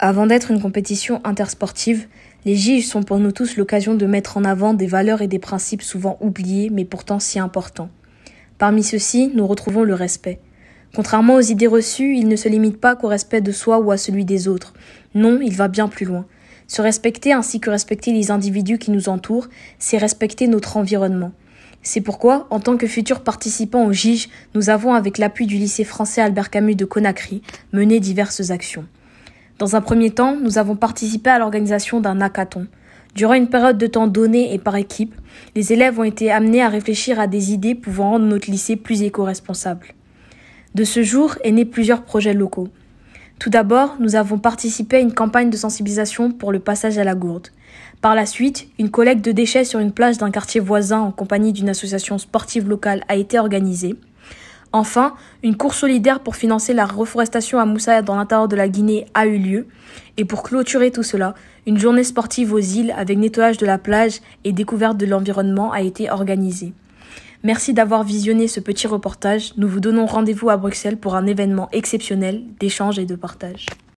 Avant d'être une compétition intersportive, les GIGES sont pour nous tous l'occasion de mettre en avant des valeurs et des principes souvent oubliés mais pourtant si importants. Parmi ceux-ci, nous retrouvons le respect. Contrairement aux idées reçues, il ne se limite pas qu'au respect de soi ou à celui des autres. Non, il va bien plus loin. Se respecter ainsi que respecter les individus qui nous entourent, c'est respecter notre environnement. C'est pourquoi, en tant que futurs participants aux GIGES, nous avons, avec l'appui du lycée français Albert Camus de Conakry, mené diverses actions. Dans un premier temps, nous avons participé à l'organisation d'un hackathon. Durant une période de temps donnée et par équipe, les élèves ont été amenés à réfléchir à des idées pouvant rendre notre lycée plus éco-responsable. De ce jour est né plusieurs projets locaux. Tout d'abord, nous avons participé à une campagne de sensibilisation pour le passage à la gourde. Par la suite, une collecte de déchets sur une plage d'un quartier voisin en compagnie d'une association sportive locale a été organisée. Enfin, une course solidaire pour financer la reforestation à Moussa dans l'intérieur de la Guinée a eu lieu. Et pour clôturer tout cela, une journée sportive aux îles avec nettoyage de la plage et découverte de l'environnement a été organisée. Merci d'avoir visionné ce petit reportage. Nous vous donnons rendez-vous à Bruxelles pour un événement exceptionnel d'échange et de partage.